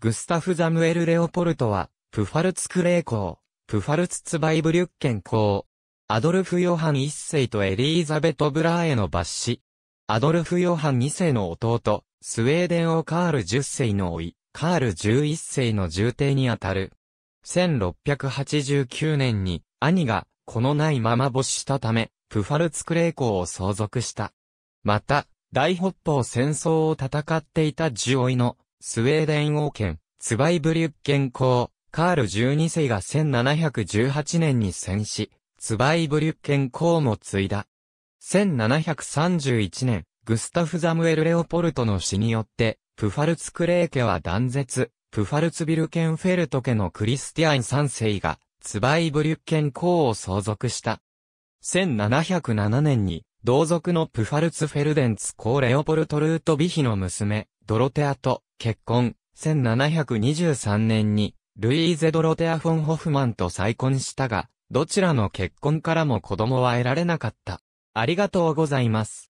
グスタフ・ザムエル・レオポルトは、プファルツクレー校、プファルツツバイブリュッケン校、アドルフ・ヨハン1世とエリーザベト・ブラーへの抜死、アドルフ・ヨハン2世の弟、スウェーデン王カール10世の甥、カール11世の重帝にあたる。1689年に、兄が、このないまま没したため、プファルツクレー校を相続した。また、大北方戦争を戦っていたジオイのスウェーデン王権、ツバイブリュッケン公、カール12世が1718年に戦死、ツバイブリュッケン公も継いだ。1731年、グスタフ・ザムエル・レオポルトの死によって、プファルツクレー家は断絶、プファルツビルケンフェルト家のクリスティアン3世が、ツバイブリュッケン公を相続した。1707年に、同族のプファルツ・フェルデンツ公レオポルト・ルート・ビヒの娘、ドロテアと、結婚、1723年に、ルイーゼ・ドロテア・フォン・ホフマンと再婚したが、どちらの結婚からも子供は得られなかった。ありがとうございます。